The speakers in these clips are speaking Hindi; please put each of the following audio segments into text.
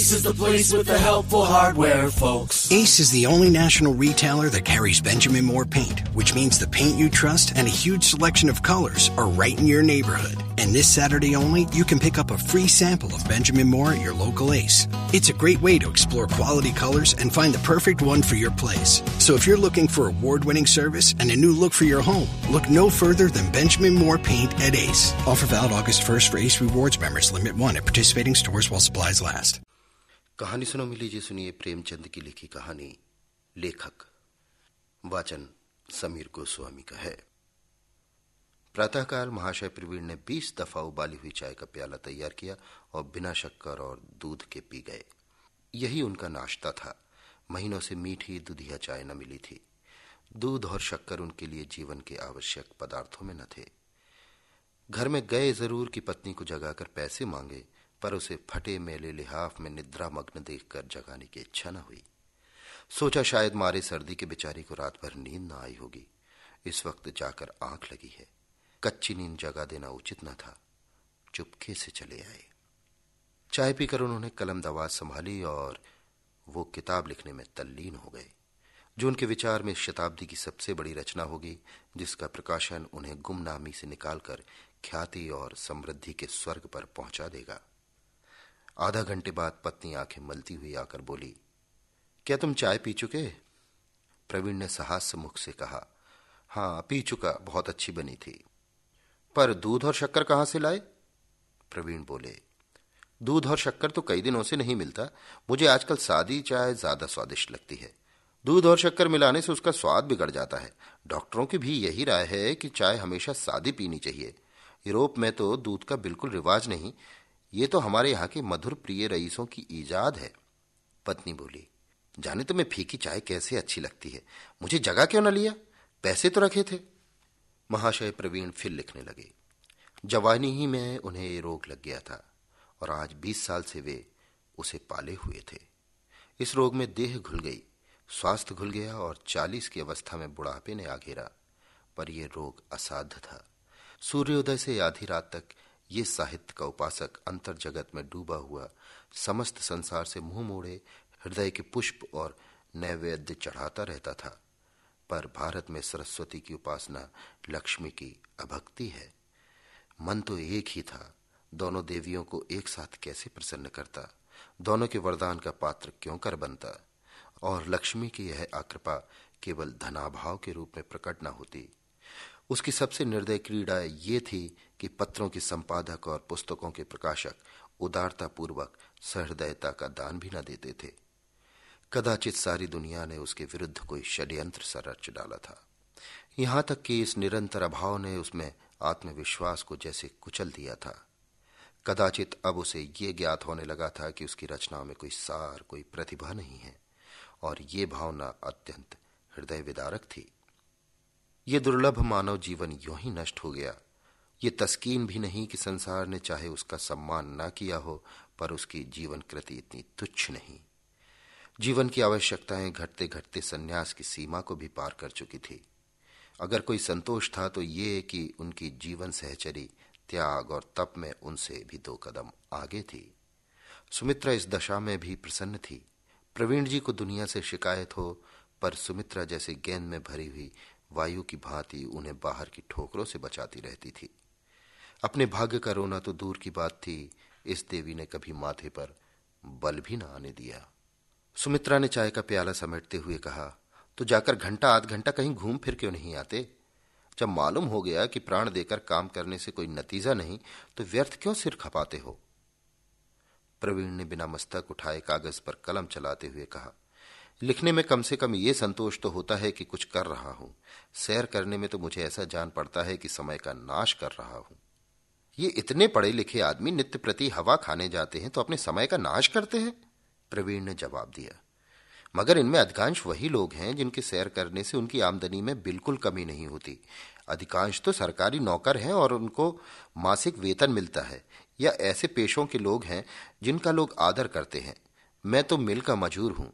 Ace is the place with the helpful hardware, folks. Ace is the only national retailer that carries Benjamin Moore paint, which means the paint you trust and a huge selection of colors are right in your neighborhood. And this Saturday only, you can pick up a free sample of Benjamin Moore at your local Ace. It's a great way to explore quality colors and find the perfect one for your place. So if you're looking for award winning service and a new look for your home, look no further than Benjamin Moore Paint at Ace. Offer valid August 1st for Ace Rewards members, limit one at participating stores while supplies last. कहानी सुनो मिली जी सुनिए प्रेमचंद की लिखी कहानी लेखक वाचन समीर गोस्वामी का है प्रातःकाल महाशय प्रवीण ने बीस दफा उबाली हुई चाय का प्याला तैयार किया और बिना शक्कर और दूध के पी गए यही उनका नाश्ता था महीनों से मीठी दुधिया चाय न मिली थी दूध और शक्कर उनके लिए जीवन के आवश्यक पदार्थों में न थे घर में गए जरूर कि पत्नी को जगाकर पैसे मांगे पर उसे फटे मेले लिहाफ में निद्रा मग्न देखकर जगाने की इच्छा न हुई सोचा शायद मारे सर्दी के बेचारी को रात भर नींद न आई होगी इस वक्त जाकर आंख लगी है कच्ची नींद जगा देना उचित न था चुपके से चले आए चाय पीकर उन्होंने कलम दवा संभाली और वो किताब लिखने में तल्लीन हो गए जो उनके विचार में शताब्दी की सबसे बड़ी रचना होगी जिसका प्रकाशन उन्हें गुमनामी से निकालकर ख्याति और समृद्धि के स्वर्ग पर पहुंचा देगा आधा घंटे बाद पत्नी आंखें मलती हुई आकर बोली क्या तुम चाय पी चुके प्रवीण ने साहस मुख से कहा हाँ पी चुका बहुत अच्छी बनी थी पर दूध और शक्कर कहां से लाए प्रवीण बोले दूध और शक्कर तो कई दिनों से नहीं मिलता मुझे आजकल सादी चाय ज्यादा स्वादिष्ट लगती है दूध और शक्कर मिलाने से उसका स्वाद बिगड़ जाता है डॉक्टरों की भी यही राय है कि चाय हमेशा सादी पीनी चाहिए यूरोप में तो दूध का बिल्कुल रिवाज नहीं ये तो हमारे यहाँ के मधुर प्रिय रईसों की ईजाद है पत्नी बोली जाने तुम्हें फीकी चाय कैसे अच्छी लगती है मुझे जगा क्यों न लिया पैसे तो रखे थे महाशय प्रवीण फिर लिखने लगे जवानी ही में उन्हें ये रोग लग गया था और आज बीस साल से वे उसे पाले हुए थे इस रोग में देह घुल गई स्वास्थ्य घुल गया और चालीस की अवस्था में बुढ़ापे ने आ घेरा पर यह रोग असाध्य था सूर्योदय से आधी रात तक ये साहित्य का उपासक अंतर जगत में डूबा हुआ समस्त संसार से मुंह मोड़े हृदय के पुष्प और नैवेद्य चढ़ाता रहता था पर भारत में सरस्वती की उपासना लक्ष्मी की अभक्ति है मन तो एक ही था दोनों देवियों को एक साथ कैसे प्रसन्न करता दोनों के वरदान का पात्र क्यों कर बनता और लक्ष्मी की यह आकृपा केवल धनाभाव के रूप में प्रकट न होती उसकी सबसे निर्दय क्रीड़ा ये थी कि पत्रों के संपादक और पुस्तकों के प्रकाशक उदारतापूर्वक सहृदयता का दान भी न देते थे कदाचित सारी दुनिया ने उसके विरुद्ध कोई षड्यंत्र सा रच डाला था यहां तक कि इस निरंतर अभाव ने उसमें आत्मविश्वास को जैसे कुचल दिया था कदाचित अब उसे ये ज्ञात होने लगा था कि उसकी रचनाओं में कोई सार कोई प्रतिभा नहीं है और ये भावना अत्यंत हृदय विदारक थी ये दुर्लभ मानव जीवन यू ही नष्ट हो गया ये तस्कीन भी नहीं कि संसार ने चाहे उसका सम्मान ना किया हो पर उसकी जीवन कृति इतनी तुच्छ नहीं जीवन की आवश्यकताएं घटते घटते संन्यास की सीमा को भी पार कर चुकी थी अगर कोई संतोष था तो ये कि उनकी जीवन सहचरी त्याग और तप में उनसे भी दो कदम आगे थी सुमित्रा इस दशा में भी प्रसन्न थी प्रवीण जी को दुनिया से शिकायत हो पर सुमित्रा जैसे गेंद में भरी हुई वायु की भांति उन्हें बाहर की ठोकरों से बचाती रहती थी अपने भाग्य का रोना तो दूर की बात थी इस देवी ने कभी माथे पर बल भी न आने दिया सुमित्रा ने चाय का प्याला समेटते हुए कहा तो जाकर घंटा आध घंटा कहीं घूम फिर क्यों नहीं आते जब मालूम हो गया कि प्राण देकर काम करने से कोई नतीजा नहीं तो व्यर्थ क्यों सिर खपाते हो प्रवीण ने बिना मस्तक उठाए कागज पर कलम चलाते हुए कहा लिखने में कम से कम ये संतोष तो होता है कि कुछ कर रहा हूं सैर करने में तो मुझे ऐसा जान पड़ता है कि समय का नाश कर रहा हूं ये इतने पढ़े लिखे आदमी नित्य प्रति हवा खाने जाते हैं तो अपने समय का नाश करते हैं प्रवीण ने जवाब दिया मगर इनमें अधिकांश वही लोग हैं जिनकी सैर करने से उनकी आमदनी में बिल्कुल कमी नहीं होती अधिकांश तो सरकारी नौकर हैं और उनको मासिक वेतन मिलता है या ऐसे पेशों के लोग हैं जिनका लोग आदर करते हैं मैं तो मिल का मजूर हूं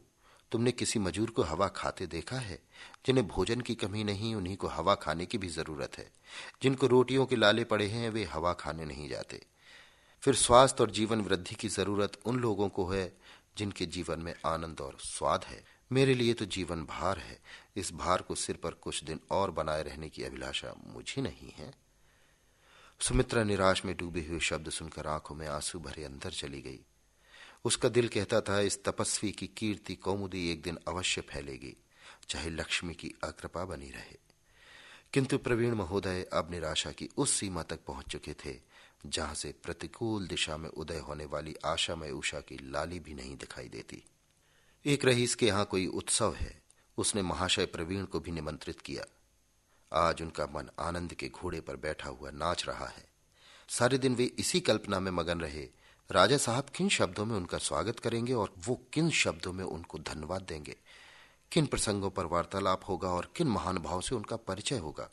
तुमने किसी मजूर को हवा खाते देखा है जिन्हें भोजन की कमी नहीं उन्हीं को हवा खाने की भी जरूरत है जिनको रोटियों के लाले पड़े हैं वे हवा खाने नहीं जाते फिर स्वास्थ्य और जीवन वृद्धि की जरूरत उन लोगों को है जिनके जीवन में आनंद और स्वाद है मेरे लिए तो जीवन भार है इस भार को सिर पर कुछ दिन और बनाए रहने की अभिलाषा मुझे नहीं है सुमित्रा निराश में डूबे हुए शब्द सुनकर आंखों में आंसू भरे अंदर चली गई उसका दिल कहता था इस तपस्वी की कीर्ति कौमुदी एक दिन अवश्य फैलेगी चाहे लक्ष्मी की अकृपा बनी रहे किंतु प्रवीण महोदय अब निराशा की उस सीमा तक पहुंच चुके थे जहां से प्रतिकूल दिशा में उदय होने वाली आशामय उषा की लाली भी नहीं दिखाई देती एक रही के यहां कोई उत्सव है उसने महाशय प्रवीण को भी निमंत्रित किया आज उनका मन आनंद के घोड़े पर बैठा हुआ नाच रहा है सारे दिन वे इसी कल्पना में मगन रहे राजा साहब किन शब्दों में उनका स्वागत करेंगे और वो किन शब्दों में उनको धन्यवाद देंगे किन प्रसंगों पर वार्तालाप होगा और किन महान भाव से उनका परिचय होगा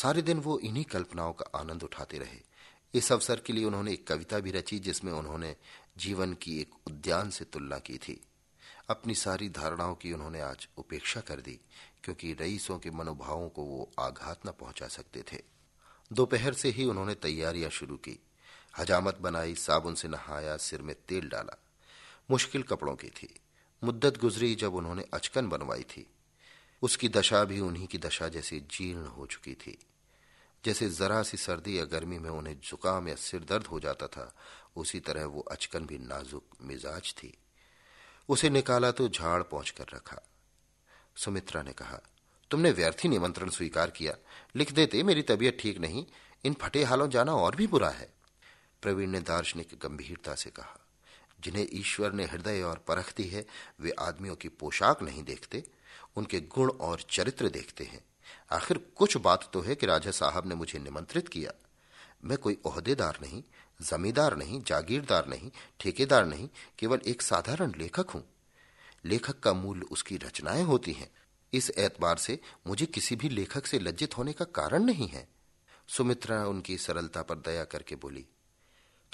सारे दिन वो इन्हीं कल्पनाओं का आनंद उठाते रहे इस अवसर के लिए उन्होंने एक कविता भी रची जिसमें उन्होंने जीवन की एक उद्यान से तुलना की थी अपनी सारी धारणाओं की उन्होंने आज उपेक्षा कर दी क्योंकि रईसों के मनोभावों को वो आघात न पहुंचा सकते थे दोपहर से ही उन्होंने तैयारियां शुरू की हजामत बनाई साबुन से नहाया सिर में तेल डाला मुश्किल कपड़ों की थी मुद्दत गुजरी जब उन्होंने अचकन बनवाई थी उसकी दशा भी उन्हीं की दशा जैसी जीर्ण हो चुकी थी जैसे जरा सी सर्दी या गर्मी में उन्हें जुकाम या सिर दर्द हो जाता था उसी तरह वो अचकन भी नाजुक मिजाज थी उसे निकाला तो झाड़ पहुंच कर रखा सुमित्रा ने कहा तुमने व्यर्थी निमंत्रण स्वीकार किया लिख देते मेरी तबीयत ठीक नहीं इन फटे हालों जाना और भी बुरा है प्रवीण ने दार्शनिक गंभीरता से कहा जिन्हें ईश्वर ने हृदय और परख दी है वे आदमियों की पोशाक नहीं देखते उनके गुण और चरित्र देखते हैं आखिर कुछ बात तो है कि राजा साहब ने मुझे निमंत्रित किया मैं कोई ओहदेदार नहीं जमींदार नहीं जागीरदार नहीं ठेकेदार नहीं केवल एक साधारण लेखक हूं लेखक का मूल उसकी रचनाएं होती हैं इस एतबार से मुझे किसी भी लेखक से लज्जित होने का कारण नहीं है सुमित्रा उनकी सरलता पर दया करके बोली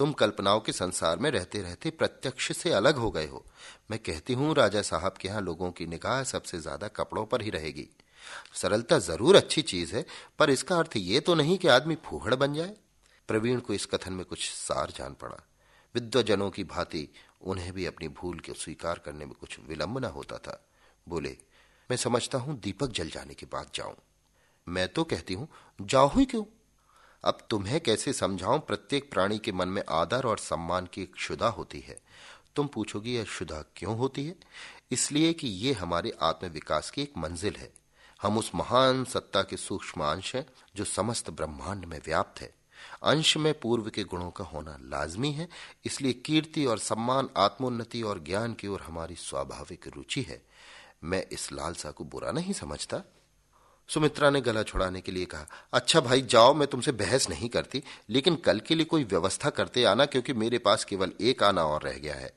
तुम कल्पनाओं के संसार में रहते रहते प्रत्यक्ष से अलग हो गए हो मैं कहती हूं राजा साहब के यहां लोगों की निगाह सबसे ज्यादा कपड़ों पर ही रहेगी सरलता जरूर अच्छी चीज है पर इसका अर्थ ये तो नहीं कि आदमी फूहड़ बन जाए प्रवीण को इस कथन में कुछ सार जान पड़ा विद्वजनों की भांति उन्हें भी अपनी भूल के स्वीकार करने में कुछ विलंब न होता था बोले मैं समझता हूं दीपक जल जाने के बाद जाऊं मैं तो कहती हूं जाओ ही क्यों अब तुम्हें कैसे समझाऊं प्रत्येक प्राणी के मन में आदर और सम्मान की एक क्षुधा होती है तुम पूछोगी यह क्षुधा क्यों होती है इसलिए कि ये हमारे आत्म विकास की एक मंजिल है हम उस महान सत्ता के सूक्ष्म अंश हैं जो समस्त ब्रह्मांड में व्याप्त है अंश में पूर्व के गुणों का होना लाजमी है इसलिए कीर्ति और सम्मान आत्मोन्नति और ज्ञान की ओर हमारी स्वाभाविक रुचि है मैं इस लालसा को बुरा नहीं समझता सुमित्रा ने गला छुड़ाने के लिए कहा अच्छा भाई जाओ मैं तुमसे बहस नहीं करती लेकिन कल के लिए कोई व्यवस्था करते आना क्योंकि मेरे पास केवल एक आना और रह गया है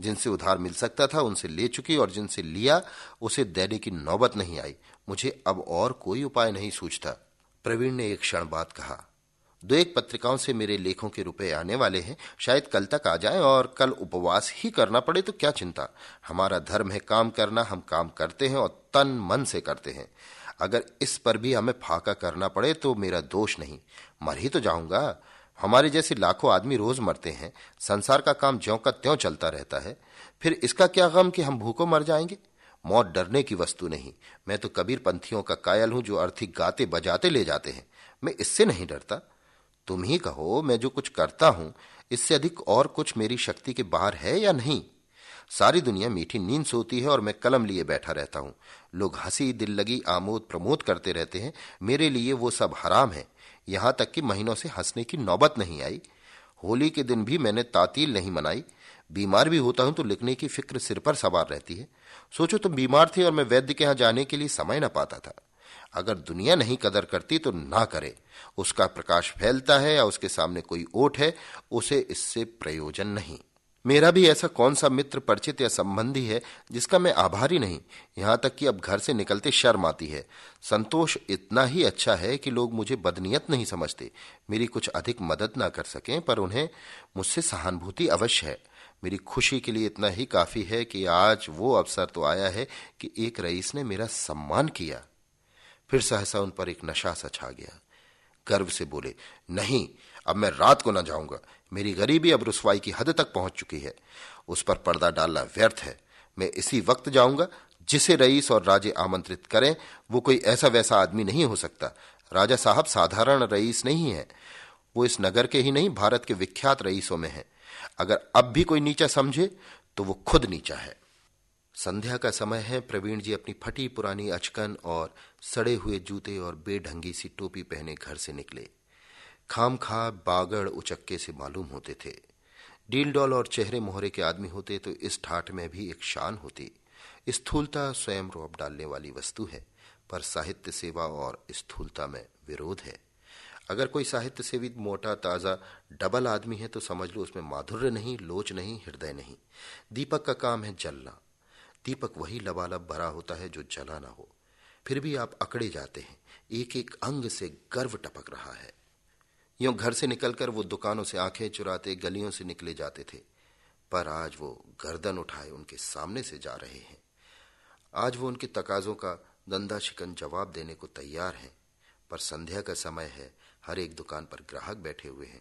जिनसे उधार मिल सकता था उनसे ले चुकी और जिनसे लिया उसे देने की नौबत नहीं आई मुझे अब और कोई उपाय नहीं सूझता प्रवीण ने एक क्षण बाद कहा दो एक पत्रिकाओं से मेरे लेखों के रुपए आने वाले हैं शायद कल तक आ जाए और कल उपवास ही करना पड़े तो क्या चिंता हमारा धर्म है काम करना हम काम करते हैं और तन मन से करते हैं अगर इस पर भी हमें फाका करना पड़े तो मेरा दोष नहीं मर ही तो जाऊंगा हमारे जैसे लाखों आदमी रोज मरते हैं संसार का काम ज्यों का त्यों चलता रहता है फिर इसका क्या गम कि हम भूखों मर जाएंगे मौत डरने की वस्तु नहीं मैं तो कबीर पंथियों का कायल हूं जो अर्थी गाते बजाते ले जाते हैं मैं इससे नहीं डरता तुम ही कहो मैं जो कुछ करता हूं इससे अधिक और कुछ मेरी शक्ति के बाहर है या नहीं सारी दुनिया मीठी नींद सोती है और मैं कलम लिए बैठा रहता हूँ लोग हंसी दिल लगी आमोद प्रमोद करते रहते हैं मेरे लिए वो सब हराम है यहाँ तक कि महीनों से हंसने की नौबत नहीं आई होली के दिन भी मैंने तातील नहीं मनाई बीमार भी होता हूं तो लिखने की फिक्र सिर पर सवार रहती है सोचो तुम बीमार थे और मैं वैद्य के यहां जाने के लिए समय ना पाता था अगर दुनिया नहीं कदर करती तो ना करे उसका प्रकाश फैलता है या उसके सामने कोई ओट है उसे इससे प्रयोजन नहीं मेरा भी ऐसा कौन सा मित्र परिचित या संबंधी है जिसका मैं आभारी नहीं यहां तक कि अब घर से निकलते शर्म आती है संतोष इतना ही अच्छा है कि लोग मुझे बदनीयत नहीं समझते मेरी कुछ अधिक मदद ना कर सकें पर उन्हें मुझसे सहानुभूति अवश्य है मेरी खुशी के लिए इतना ही काफी है कि आज वो अवसर तो आया है कि एक रईस ने मेरा सम्मान किया फिर सहसा उन पर एक नशा सा छा गया गर्व से बोले नहीं अब मैं रात को ना जाऊंगा मेरी गरीबी अब रसवाई की हद तक पहुंच चुकी है उस पर पर्दा डालना व्यर्थ है मैं इसी वक्त जाऊंगा जिसे रईस और राजे आमंत्रित करें वो कोई ऐसा वैसा आदमी नहीं हो सकता राजा साहब साधारण रईस नहीं है वो इस नगर के ही नहीं भारत के विख्यात रईसों में है अगर अब भी कोई नीचा समझे तो वो खुद नीचा है संध्या का समय है प्रवीण जी अपनी फटी पुरानी अचकन और सड़े हुए जूते और बेढंगी सी टोपी पहने घर से निकले खाम खा बागड़ उचक्के से मालूम होते थे डील डॉल और चेहरे मोहरे के आदमी होते तो इस ठाठ में भी एक शान होती स्थूलता स्वयं रोब डालने वाली वस्तु है पर साहित्य सेवा और स्थूलता में विरोध है अगर कोई साहित्य सेवी मोटा ताज़ा डबल आदमी है तो समझ लो उसमें माधुर्य नहीं लोच नहीं हृदय नहीं दीपक का काम है जलना दीपक वही लबालब भरा होता है जो जला ना हो फिर भी आप अकड़े जाते हैं एक एक अंग से गर्व टपक रहा है यूं घर से निकलकर वो दुकानों से आंखें चुराते गलियों से निकले जाते थे पर आज वो गर्दन उठाए उनके सामने से जा रहे हैं आज वो उनके तकाजों का दंदा शिकन जवाब देने को तैयार हैं पर संध्या का समय है हर एक दुकान पर ग्राहक बैठे हुए हैं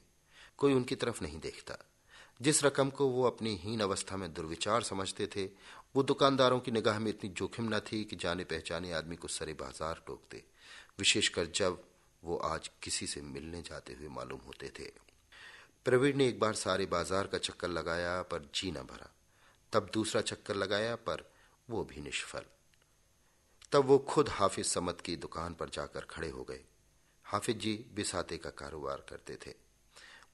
कोई उनकी तरफ नहीं देखता जिस रकम को वो अपनी हीन अवस्था में दुर्विचार समझते थे वो दुकानदारों की निगाह में इतनी जोखिम न थी कि जाने पहचाने आदमी को सरे बाजार टोकते विशेषकर जब वो आज किसी से मिलने जाते हुए मालूम होते थे प्रवीण ने एक बार सारे बाजार का चक्कर लगाया पर जी न भरा तब दूसरा चक्कर लगाया पर वो भी निष्फल तब वो खुद हाफिज समत की दुकान पर जाकर खड़े हो गए हाफिज जी बिसाते का कारोबार करते थे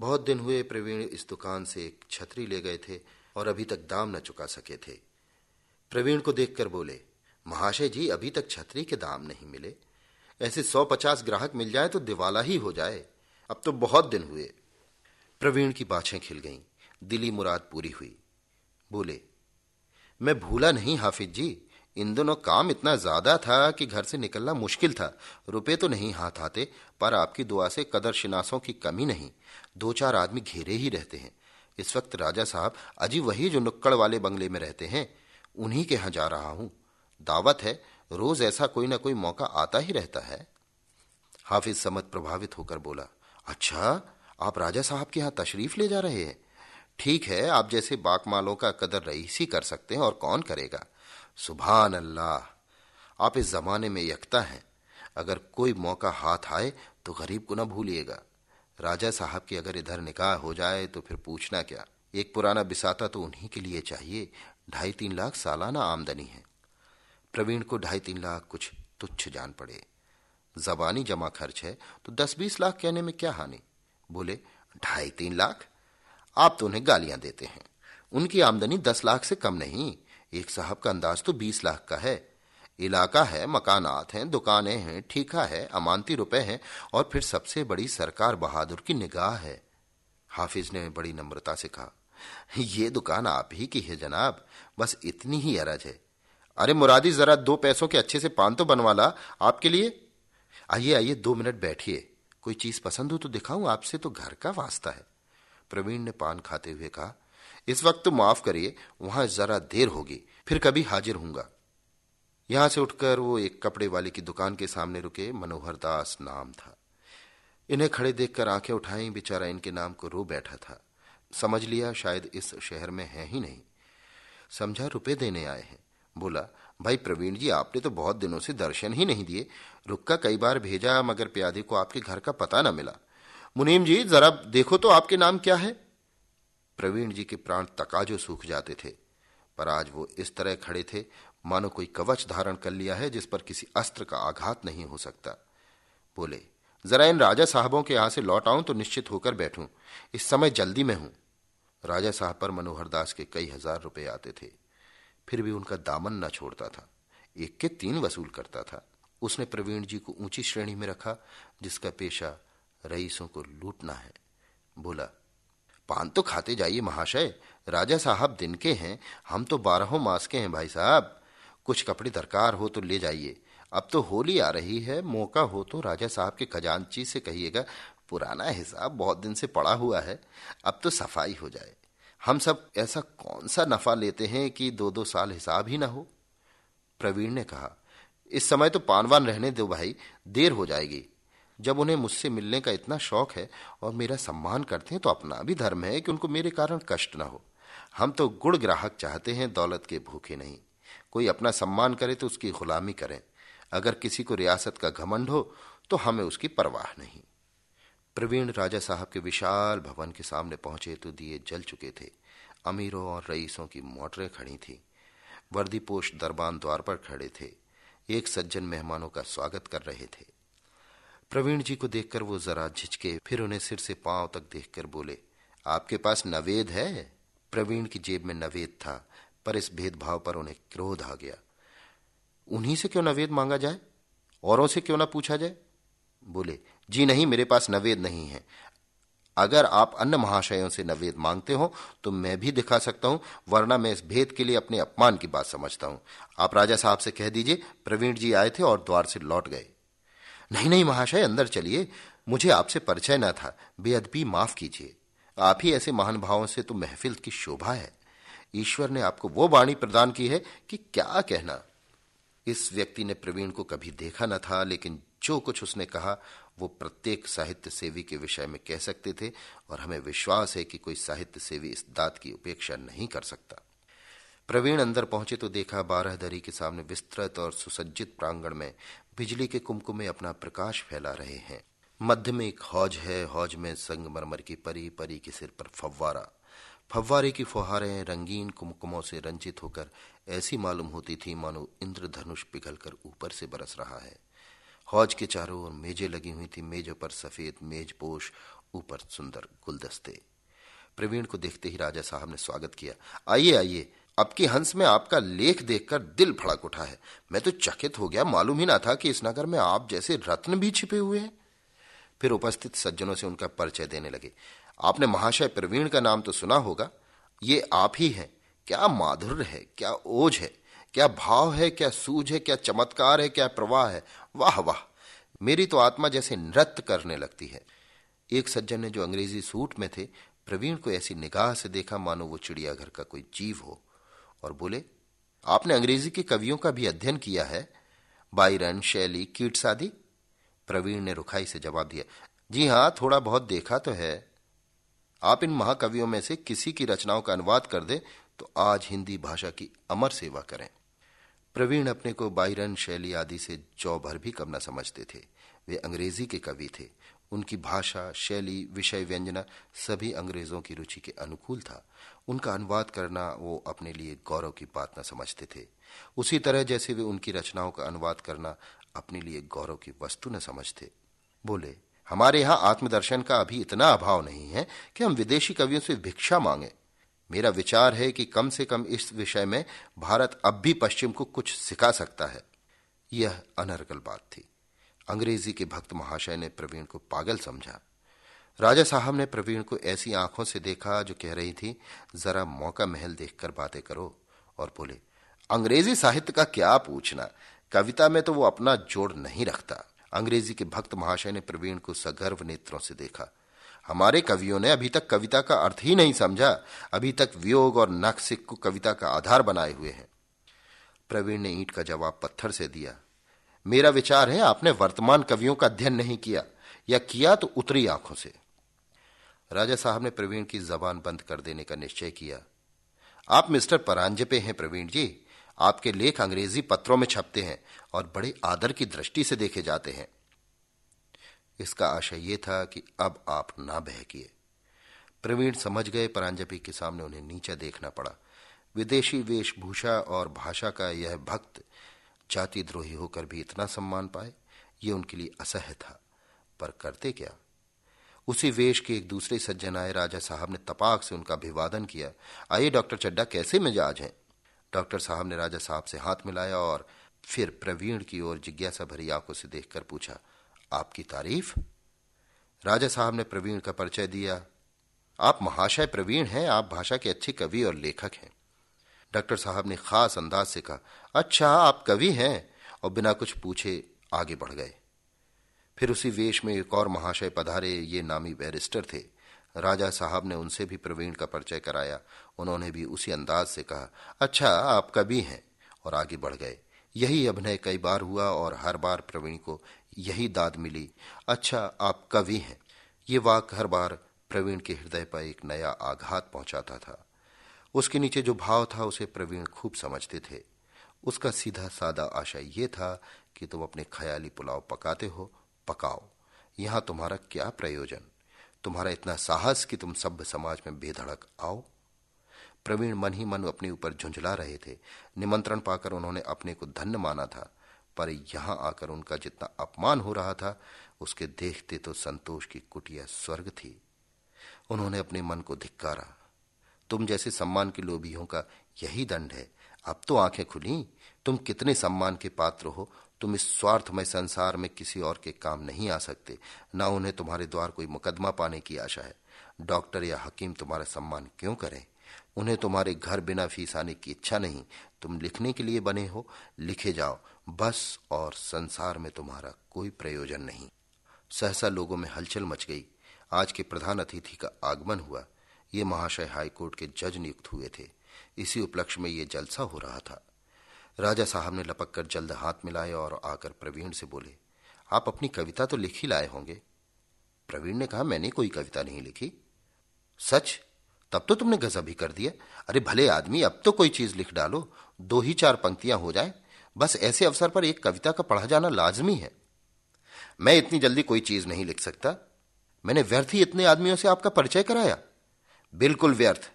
बहुत दिन हुए प्रवीण इस दुकान से एक छतरी ले गए थे और अभी तक दाम न चुका सके थे प्रवीण को देखकर बोले महाशय जी अभी तक छतरी के दाम नहीं मिले ऐसे सौ पचास ग्राहक मिल जाए तो दिवाला ही हो जाए अब तो बहुत दिन हुए प्रवीण की बाछें खिल गईं दिली मुराद पूरी हुई बोले मैं भूला नहीं हाफिज जी इन दोनों काम इतना ज्यादा था कि घर से निकलना मुश्किल था रुपए तो नहीं हाथ आते पर आपकी दुआ से कदर शिनासों की कमी नहीं दो चार आदमी घेरे ही रहते हैं इस वक्त राजा साहब अजी वही जो नुक्कड़ वाले बंगले में रहते हैं उन्हीं के यहां जा रहा हूं दावत है रोज ऐसा कोई ना कोई मौका आता ही रहता है हाफिज समत प्रभावित होकर बोला अच्छा आप राजा साहब के यहां तशरीफ ले जा रहे हैं ठीक है आप जैसे बाकमालों का कदर रईस ही कर सकते हैं और कौन करेगा सुबह अल्लाह आप इस जमाने में यकता हैं अगर कोई मौका हाथ आए तो गरीब को ना भूलिएगा राजा साहब की अगर इधर निकाह हो जाए तो फिर पूछना क्या एक पुराना बिसाता तो उन्हीं के लिए चाहिए ढाई तीन लाख सालाना आमदनी है प्रवीण को ढाई तीन लाख कुछ तुच्छ जान पड़े जबानी जमा खर्च है तो दस बीस लाख कहने में क्या हानि बोले ढाई तीन लाख आप तो उन्हें गालियां देते हैं उनकी आमदनी दस लाख से कम नहीं एक साहब का अंदाज तो बीस लाख का है इलाका है मकानात हैं दुकानें हैं ठीका है अमानती रुपए हैं और फिर सबसे बड़ी सरकार बहादुर की निगाह है हाफिज ने बड़ी नम्रता से कहा यह दुकान आप ही की है जनाब बस इतनी ही अरज है अरे मुरादी जरा दो पैसों के अच्छे से पान तो बनवा ला आपके लिए आइए आइए दो मिनट बैठिए कोई चीज पसंद हो तो दिखाऊं आपसे तो घर का वास्ता है प्रवीण ने पान खाते हुए कहा इस वक्त तो माफ करिए वहां जरा देर होगी फिर कभी हाजिर हूंगा यहां से उठकर वो एक कपड़े वाले की दुकान के सामने रुके मनोहर दास नाम था इन्हें खड़े देखकर आंखें उठाई बेचारा इनके नाम को रो बैठा था समझ लिया शायद इस शहर में है ही नहीं समझा रुपए देने आए हैं बोला भाई प्रवीण जी आपने तो बहुत दिनों से दर्शन ही नहीं दिए रुक का कई बार भेजा मगर प्यादे को आपके घर का पता न मिला मुनीम जी जरा देखो तो आपके नाम क्या है प्रवीण जी के प्राण तकाजो सूख जाते थे पर आज वो इस तरह खड़े थे मानो कोई कवच धारण कर लिया है जिस पर किसी अस्त्र का आघात नहीं हो सकता बोले जरा इन राजा साहबों के यहां से लौट आऊं तो निश्चित होकर बैठूं इस समय जल्दी में हूं राजा साहब पर मनोहर दास के कई हजार रुपए आते थे फिर भी उनका दामन न छोड़ता था एक के तीन वसूल करता था उसने प्रवीण जी को ऊंची श्रेणी में रखा जिसका पेशा रईसों को लूटना है बोला पान तो खाते जाइए महाशय राजा साहब दिन के हैं हम तो बारहों मास के हैं भाई साहब कुछ कपड़े दरकार हो तो ले जाइए अब तो होली आ रही है मौका हो तो राजा साहब के खजानची से कहिएगा पुराना हिसाब बहुत दिन से पड़ा हुआ है अब तो सफाई हो जाए हम सब ऐसा कौन सा नफा लेते हैं कि दो दो साल हिसाब ही ना हो प्रवीण ने कहा इस समय तो पानवान रहने दो भाई देर हो जाएगी जब उन्हें मुझसे मिलने का इतना शौक है और मेरा सम्मान करते हैं तो अपना भी धर्म है कि उनको मेरे कारण कष्ट ना हो हम तो गुड़ ग्राहक चाहते हैं दौलत के भूखे नहीं कोई अपना सम्मान करे तो उसकी गुलामी करें अगर किसी को रियासत का घमंड हो तो हमें उसकी परवाह नहीं प्रवीण राजा साहब के विशाल भवन के सामने पहुंचे तो दिए जल चुके थे अमीरों और रईसों की मोटरें खड़ी थी वर्दीपोष दरबान द्वार पर खड़े थे एक सज्जन मेहमानों का स्वागत कर रहे थे प्रवीण जी को देखकर वो जरा झिझके फिर उन्हें सिर से पांव तक देखकर बोले आपके पास नवेद है प्रवीण की जेब में नवेद था पर इस भेदभाव पर उन्हें क्रोध आ गया उन्हीं से क्यों नवेद मांगा जाए औरों से क्यों ना पूछा जाए बोले जी नहीं मेरे पास नवेद नहीं है अगर आप अन्य महाशयों से नवेद मांगते हो तो मैं भी दिखा सकता हूं वरना मैं इस भेद के लिए अपने अपमान की बात समझता हूं आप राजा साहब से कह दीजिए प्रवीण जी आए थे और द्वार से लौट गए नहीं नहीं महाशय अंदर चलिए मुझे आपसे परिचय न था बेअदबी माफ कीजिए आप ही ऐसे महान भावों से तो महफिल की शोभा है ईश्वर ने आपको वो वाणी प्रदान की है कि क्या कहना इस व्यक्ति ने प्रवीण को कभी देखा न था लेकिन जो कुछ उसने कहा वो प्रत्येक साहित्य सेवी के विषय में कह सकते थे और हमें विश्वास है कि कोई साहित्य सेवी इस दात की उपेक्षा नहीं कर सकता प्रवीण अंदर पहुंचे तो देखा बारह दरी के सामने विस्तृत और सुसज्जित प्रांगण में बिजली के कुमकुमे अपना प्रकाश फैला रहे हैं मध्य में एक हौज है हौज में संगमरमर की परी परी के सिर पर फव्वारा फव्वारे की फुहारें रंगीन कुमकुमों से रंजित होकर ऐसी मालूम होती थी मानो इंद्रधनुष पिघलकर ऊपर से बरस रहा है हौज के चारों ओर मेजे लगी हुई थी मेजों पर सफेद मेजपोश ऊपर सुंदर गुलदस्ते प्रवीण को देखते ही राजा साहब ने स्वागत किया आइए आइए आपके हंस में आपका लेख देखकर दिल भड़क उठा है मैं तो चकित हो गया मालूम ही ना था कि इस नगर में आप जैसे रत्न भी छिपे हुए हैं फिर उपस्थित सज्जनों से उनका परिचय देने लगे आपने महाशय प्रवीण का नाम तो सुना होगा ये आप ही हैं क्या माधुर्य है क्या ओझ है क्या भाव है क्या सूझ है क्या चमत्कार है क्या प्रवाह है वाह वाह मेरी तो आत्मा जैसे नृत्य करने लगती है एक सज्जन ने जो अंग्रेजी सूट में थे प्रवीण को ऐसी निगाह से देखा मानो वो चिड़ियाघर का कोई जीव हो और बोले आपने अंग्रेजी के कवियों का भी अध्ययन किया है बायरन शैली कीट आदि प्रवीण ने रुखाई से जवाब दिया जी हां थोड़ा बहुत देखा तो है आप इन महाकवियों में से किसी की रचनाओं का अनुवाद कर दे तो आज हिंदी भाषा की अमर सेवा करें प्रवीण अपने को बायरन शैली आदि से जौ भर भी कम न समझते थे वे अंग्रेजी के कवि थे उनकी भाषा शैली विषय व्यंजना सभी अंग्रेजों की रुचि के अनुकूल था उनका अनुवाद करना वो अपने लिए गौरव की बात न समझते थे उसी तरह जैसे वे उनकी रचनाओं का अनुवाद करना अपने लिए गौरव की वस्तु न समझते बोले हमारे यहाँ आत्मदर्शन का अभी इतना अभाव नहीं है कि हम विदेशी कवियों से भिक्षा मांगे मेरा विचार है कि कम से कम इस विषय में भारत अब भी पश्चिम को कुछ सिखा सकता है यह अनर्गल बात थी अंग्रेजी के भक्त महाशय ने प्रवीण को पागल समझा राजा साहब ने प्रवीण को ऐसी आंखों से देखा जो कह रही थी जरा मौका महल देखकर बातें करो और बोले अंग्रेजी साहित्य का क्या पूछना कविता में तो वो अपना जोड़ नहीं रखता अंग्रेजी के भक्त महाशय ने प्रवीण को सगर्व नेत्रों से देखा हमारे कवियों ने अभी तक कविता का अर्थ ही नहीं समझा अभी तक वियोग और नक्सिक को कविता का आधार बनाए हुए हैं प्रवीण ने ईंट का जवाब पत्थर से दिया मेरा विचार है आपने वर्तमान कवियों का अध्ययन नहीं किया या किया तो उतरी आंखों से राजा साहब ने प्रवीण की जबान बंद कर देने का निश्चय किया आप मिस्टर परांजपे पे हैं प्रवीण जी आपके लेख अंग्रेजी पत्रों में छपते हैं और बड़े आदर की दृष्टि से देखे जाते हैं इसका आशय यह था कि अब आप ना बहकिए प्रवीण समझ गए परांजपी के सामने उन्हें नीचा देखना पड़ा विदेशी वेशभूषा और भाषा का यह भक्त जाति द्रोही होकर भी इतना सम्मान पाए ये उनके लिए असह्य था पर करते क्या उसी वेश के एक दूसरे सज्जन आए राजा साहब ने तपाक से उनका अभिवादन किया आइए डॉक्टर चड्डा कैसे मिजाज हैं डॉक्टर साहब ने राजा साहब से हाथ मिलाया और फिर प्रवीण की ओर जिज्ञासा भरी आंखों से देखकर पूछा आपकी तारीफ राजा साहब ने प्रवीण का परिचय दिया आप महाशय प्रवीण हैं आप भाषा के अच्छे कवि और लेखक हैं डॉक्टर साहब ने खास अंदाज से कहा अच्छा आप कवि हैं और बिना कुछ पूछे आगे बढ़ गए फिर उसी वेश में एक और महाशय पधारे ये नामी बैरिस्टर थे राजा साहब ने उनसे भी प्रवीण का परिचय कराया उन्होंने भी उसी अंदाज से कहा अच्छा आप कवि हैं और आगे बढ़ गए यही अभिनय कई बार हुआ और हर बार प्रवीण को यही दाद मिली अच्छा आप कवि हैं ये वाक हर बार प्रवीण के हृदय पर एक नया आघात पहुंचाता था उसके नीचे जो भाव था उसे प्रवीण खूब समझते थे उसका सीधा सादा आशय ये था कि तुम अपने ख्याली पुलाव पकाते हो पकाओ यहां तुम्हारा क्या प्रयोजन तुम्हारा इतना साहस कि तुम सभ्य समाज में बेधड़क आओ प्रवीण मन ही मन अपने ऊपर झुंझला रहे थे निमंत्रण पाकर उन्होंने अपने को धन्य माना था पर यहां आकर उनका जितना अपमान हो रहा था उसके देखते तो संतोष की कुटिया स्वर्ग थी उन्होंने अपने मन को धिक्कारा तुम जैसे सम्मान के लोभियों का यही दंड है अब तो आंखें खुली तुम कितने सम्मान के पात्र हो तुम इस स्वार्थमय संसार में किसी और के काम नहीं आ सकते ना उन्हें तुम्हारे द्वार कोई मुकदमा पाने की आशा है डॉक्टर या हकीम तुम्हारा सम्मान क्यों करें उन्हें तुम्हारे घर बिना फीस आने की इच्छा नहीं तुम लिखने के लिए बने हो लिखे जाओ बस और संसार में तुम्हारा कोई प्रयोजन नहीं सहसा लोगों में हलचल मच गई आज के प्रधान अतिथि का आगमन हुआ ये महाशय हाईकोर्ट के जज नियुक्त हुए थे इसी उपलक्ष्य में ये जलसा हो रहा था राजा साहब ने लपक कर जल्द हाथ मिलाए और आकर प्रवीण से बोले आप अपनी कविता तो लिख ही लाए होंगे प्रवीण ने कहा मैंने कोई कविता नहीं लिखी सच तब तो तुमने गजब ही कर दिया अरे भले आदमी अब तो कोई चीज लिख डालो दो ही चार पंक्तियां हो जाए बस ऐसे अवसर पर एक कविता का पढ़ा जाना लाजमी है मैं इतनी जल्दी कोई चीज नहीं लिख सकता मैंने व्यर्थ ही इतने आदमियों से आपका परिचय कराया बिल्कुल व्यर्थ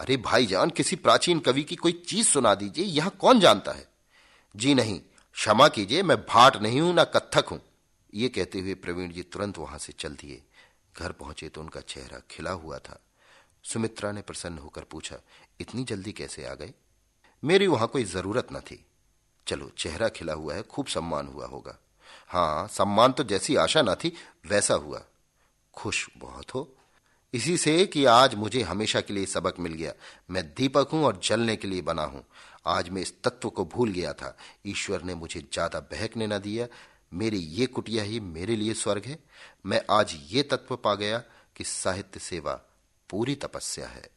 अरे भाईजान किसी प्राचीन कवि की कोई चीज सुना दीजिए यहां कौन जानता है जी नहीं क्षमा कीजिए मैं भाट नहीं हूं ना कत्थक हूं ये कहते हुए प्रवीण जी तुरंत वहां से चल दिए घर पहुंचे तो उनका चेहरा खिला हुआ था सुमित्रा ने प्रसन्न होकर पूछा इतनी जल्दी कैसे आ गए मेरी वहां कोई जरूरत न थी चलो चेहरा खिला हुआ है खूब सम्मान हुआ होगा हाँ सम्मान तो जैसी आशा ना थी वैसा हुआ खुश बहुत हो इसी से कि आज मुझे हमेशा के लिए सबक मिल गया मैं दीपक हूं और जलने के लिए बना हूं आज मैं इस तत्व को भूल गया था ईश्वर ने मुझे ज्यादा बहकने न दिया मेरी ये कुटिया ही मेरे लिए स्वर्ग है मैं आज ये तत्व पा गया कि साहित्य सेवा पूरी तपस्या है